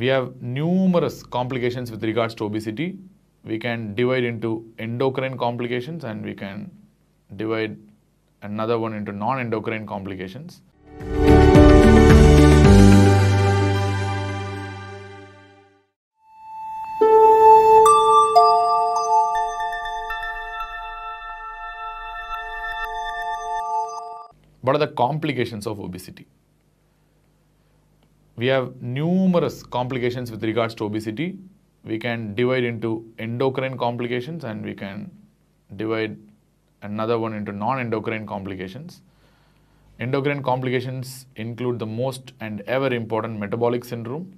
we have numerous complications with regards to obesity. We can divide into endocrine complications and we can divide another one into non-endocrine complications. What are the complications of obesity? we have numerous complications with regards to obesity. We can divide into endocrine complications and we can divide another one into non-endocrine complications. Endocrine complications include the most and ever important metabolic syndrome.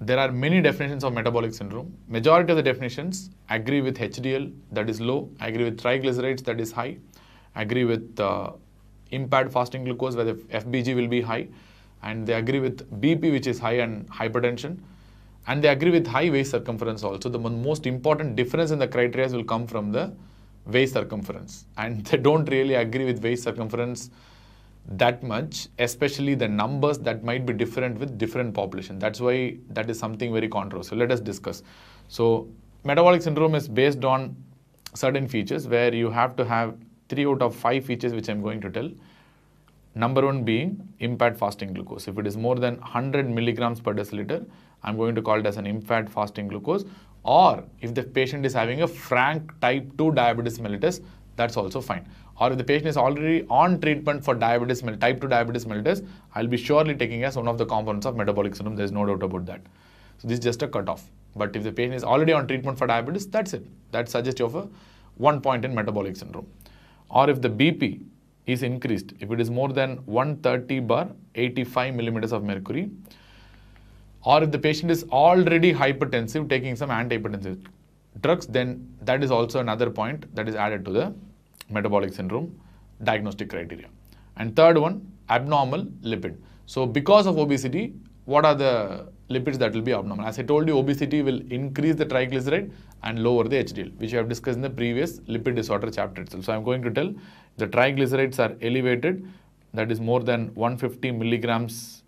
There are many definitions of metabolic syndrome. Majority of the definitions agree with HDL, that is low, agree with triglycerides, that is high, agree with uh, impaired fasting glucose where the FBG will be high and they agree with BP which is high and hypertension and they agree with high waist circumference also. The most important difference in the criteria will come from the waist circumference and they don't really agree with waist circumference that much especially the numbers that might be different with different population that's why that is something very controversial let us discuss so metabolic syndrome is based on certain features where you have to have three out of five features which I'm going to tell. Number one being impaired fasting glucose. If it is more than 100 milligrams per deciliter, I'm going to call it as an impaired fasting glucose. Or if the patient is having a frank type 2 diabetes mellitus, that's also fine. Or if the patient is already on treatment for diabetes type 2 diabetes mellitus, I'll be surely taking as one of the components of metabolic syndrome. There's no doubt about that. So this is just a cutoff. But if the patient is already on treatment for diabetes, that's it. That suggests you have a one point in metabolic syndrome or if the BP is increased, if it is more than 130 bar 85 millimeters of mercury, or if the patient is already hypertensive, taking some antihypertensive drugs, then that is also another point that is added to the metabolic syndrome diagnostic criteria. And third one, abnormal lipid. So because of obesity, what are the lipids that will be abnormal. As I told you, obesity will increase the triglyceride and lower the HDL, which I have discussed in the previous lipid disorder chapter itself. So I'm going to tell the triglycerides are elevated, that is more than 150 milligrams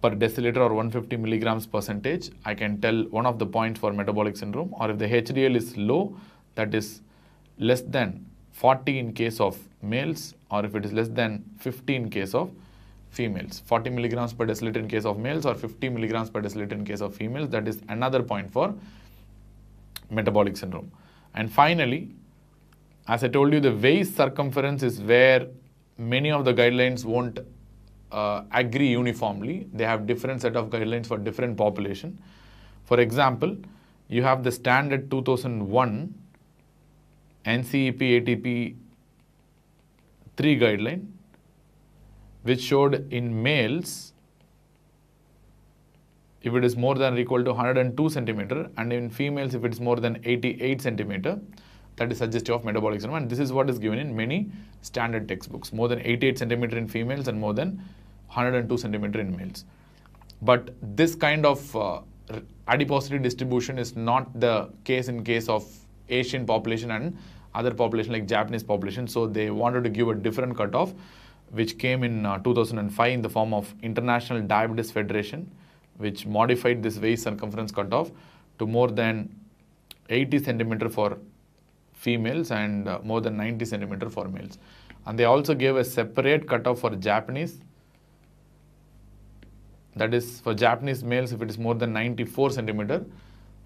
per deciliter or 150 milligrams percentage. I can tell one of the points for metabolic syndrome or if the HDL is low, that is less than 40 in case of males or if it is less than 50 in case of females 40 milligrams per deciliter in case of males or 50 milligrams per deciliter in case of females that is another point for metabolic syndrome and finally as i told you the waist circumference is where many of the guidelines won't uh, agree uniformly they have different set of guidelines for different population for example you have the standard 2001 ncep atp 3 guideline which showed in males if it is more than or equal to 102 centimeter and in females if it is more than 88 centimeter that is suggestive of metabolic syndrome and this is what is given in many standard textbooks more than 88 centimeter in females and more than 102 centimeter in males but this kind of uh, adiposity distribution is not the case in case of asian population and other population like japanese population so they wanted to give a different cutoff which came in uh, 2005 in the form of International Diabetes Federation, which modified this waist circumference cutoff to more than 80 centimeter for females and uh, more than 90 centimeter for males. And they also gave a separate cutoff for Japanese. That is for Japanese males, if it is more than 94 centimeter,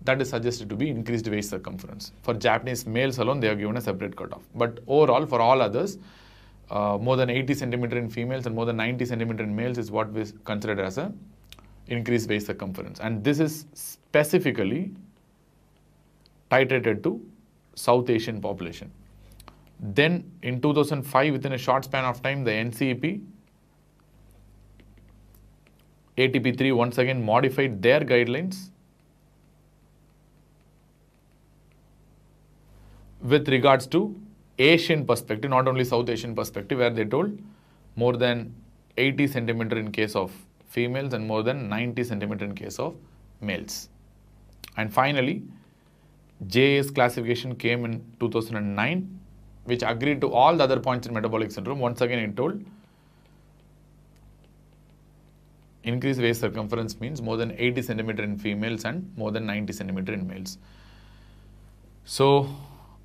that is suggested to be increased waist circumference. For Japanese males alone, they are given a separate cutoff. But overall, for all others, uh, more than 80 centimeter in females and more than 90 centimeter in males is what is considered as a increased waist circumference. And this is specifically titrated to South Asian population. Then in 2005, within a short span of time, the NCEP, ATP3 once again modified their guidelines with regards to Asian perspective, not only South Asian perspective, where they told more than 80 centimeter in case of females and more than 90 centimeter in case of males. And finally, JAS classification came in 2009, which agreed to all the other points in metabolic syndrome. Once again, it told increased waist circumference means more than 80 centimeter in females and more than 90 centimeter in males. So,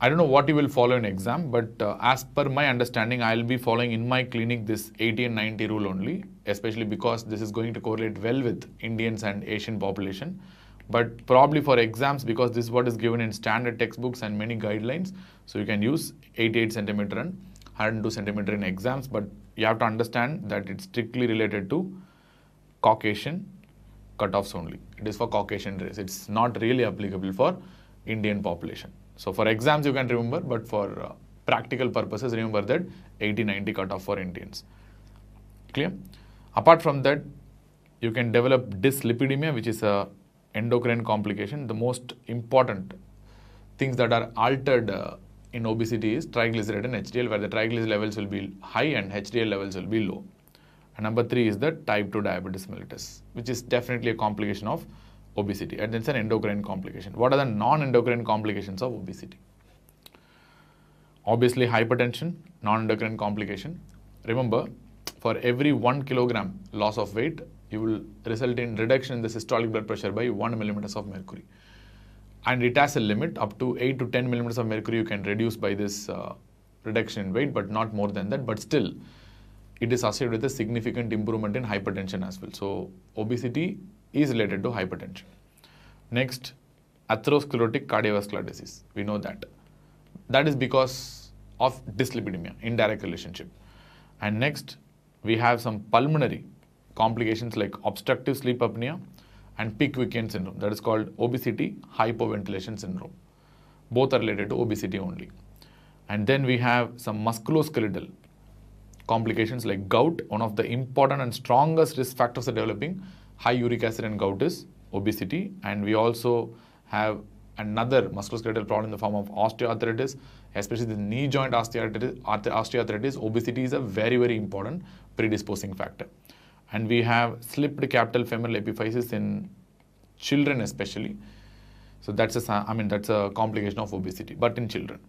I don't know what you will follow in exam, but uh, as per my understanding, I'll be following in my clinic this 80 and 90 rule only, especially because this is going to correlate well with Indians and Asian population. But probably for exams, because this is what is given in standard textbooks and many guidelines, so you can use 88 centimeter and 102 centimeter in exams, but you have to understand that it's strictly related to Caucasian cutoffs only. It is for Caucasian race. It's not really applicable for Indian population. So for exams you can remember, but for uh, practical purposes remember that 80-90 cutoff for Indians. Clear? Apart from that, you can develop dyslipidemia, which is a endocrine complication. The most important things that are altered uh, in obesity is triglyceride and HDL, where the triglyceride levels will be high and HDL levels will be low. And number three is the type 2 diabetes mellitus, which is definitely a complication of obesity and it's an endocrine complication. What are the non-endocrine complications of obesity? Obviously hypertension, non-endocrine complication. Remember, for every 1 kilogram loss of weight, you will result in reduction in the systolic blood pressure by 1 millimeters of mercury. And it has a limit up to 8 to 10 millimeters of mercury you can reduce by this uh, reduction in weight, but not more than that. But still, it is associated with a significant improvement in hypertension as well. So, obesity is related to hypertension. Next, atherosclerotic cardiovascular disease. We know that. That is because of dyslipidemia, indirect relationship. And next, we have some pulmonary complications like obstructive sleep apnea and Pickwickian syndrome. That is called obesity hypoventilation syndrome. Both are related to obesity only. And then we have some musculoskeletal complications like gout, one of the important and strongest risk factors are developing high uric acid and gout is obesity and we also have another musculoskeletal problem in the form of osteoarthritis, especially the knee joint osteoarthritis, osteoarthritis, obesity is a very, very important predisposing factor. And we have slipped capital femoral epiphysis in children especially. So that's a, I mean, that's a complication of obesity, but in children.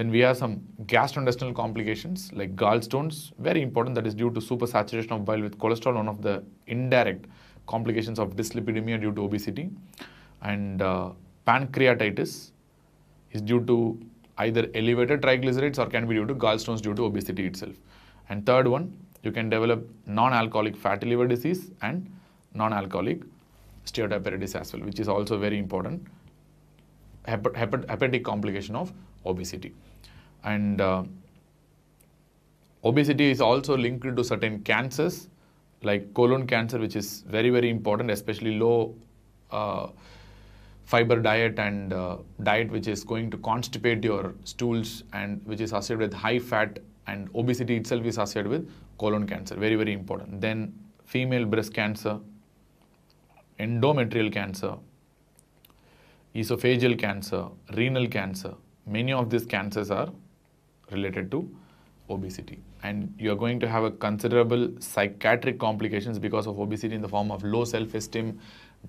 Then we have some gastrointestinal complications like gallstones, very important that is due to supersaturation of bile with cholesterol, one of the indirect complications of dyslipidemia due to obesity. And uh, pancreatitis is due to either elevated triglycerides or can be due to gallstones due to obesity itself. And third one, you can develop non-alcoholic fatty liver disease and non-alcoholic steatohepatitis as well, which is also very important hepatic complication of obesity. And uh, obesity is also linked to certain cancers like colon cancer, which is very, very important, especially low uh, fiber diet and uh, diet which is going to constipate your stools and which is associated with high fat and obesity itself is associated with colon cancer. Very, very important. Then female breast cancer, endometrial cancer, esophageal cancer, renal cancer. Many of these cancers are related to obesity and you are going to have a considerable psychiatric complications because of obesity in the form of low self-esteem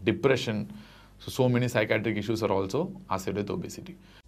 depression so so many psychiatric issues are also associated with obesity